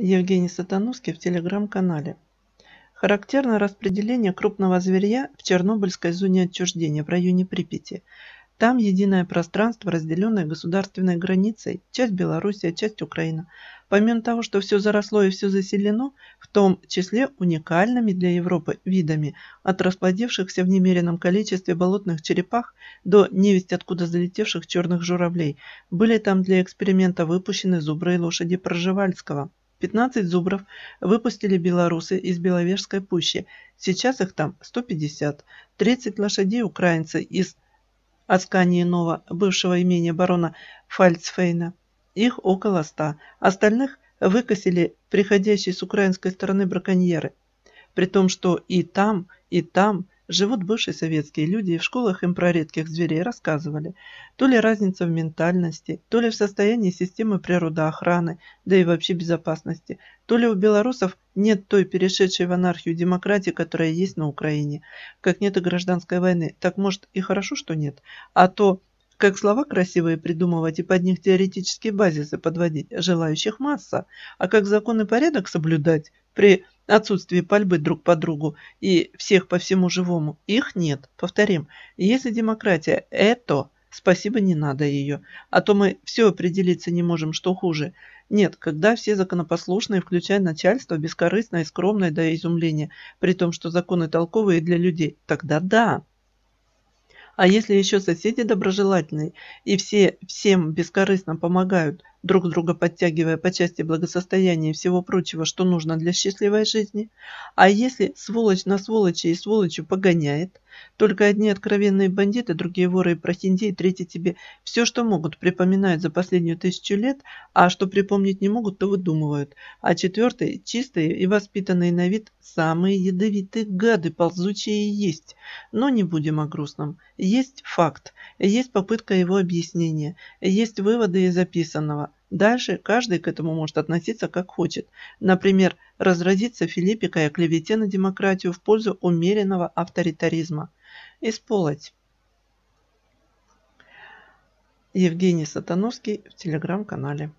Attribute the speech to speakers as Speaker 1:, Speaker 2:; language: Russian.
Speaker 1: Евгений Сатановский в телеграм-канале. Характерно распределение крупного зверья в Чернобыльской зоне отчуждения в районе Припяти. Там единое пространство, разделенное государственной границей, часть Белоруссия, а часть Украина. Помимо того, что все заросло и все заселено, в том числе уникальными для Европы видами, от расплодившихся в немеренном количестве болотных черепах до невесть откуда залетевших черных журавлей, были там для эксперимента выпущены зубры и лошади Проживальского. 15 зубров выпустили белорусы из Беловежской пущи. Сейчас их там 150. 30 лошадей украинцы из Асканиенова, бывшего имения барона Фальцфейна. Их около 100. Остальных выкосили приходящие с украинской стороны браконьеры. При том, что и там, и там – живут бывшие советские люди, и в школах им про редких зверей рассказывали. То ли разница в ментальности, то ли в состоянии системы природоохраны, да и вообще безопасности, то ли у белорусов нет той перешедшей в анархию демократии, которая есть на Украине. Как нет и гражданской войны, так может и хорошо, что нет. А то как слова красивые придумывать и под них теоретические базисы подводить, желающих масса, а как закон и порядок соблюдать при отсутствие пальбы друг по другу и всех по всему живому, их нет. Повторим, если демократия – это, спасибо, не надо ее, а то мы все определиться не можем, что хуже. Нет, когда все законопослушные, включая начальство, бескорыстное и скромное до изумления, при том, что законы толковые для людей, тогда да. А если еще соседи доброжелательные и все всем бескорыстно помогают, друг друга подтягивая по части благосостояния и всего прочего, что нужно для счастливой жизни, а если сволочь на сволочи и сволочью погоняет, только одни откровенные бандиты, другие воры и прохиндеи, третьи тебе все, что могут, припоминают за последнюю тысячу лет, а что припомнить не могут, то выдумывают, а четвертые, чистые и воспитанные на вид, самые ядовитые гады, ползучие и есть. Но не будем о грустном. Есть факт, есть попытка его объяснения, есть выводы из записанного – Дальше каждый к этому может относиться как хочет. Например, разразится Филиппика и клевете на демократию в пользу умеренного авторитаризма. Исполоть. Евгений Сатановский в телеграм-канале.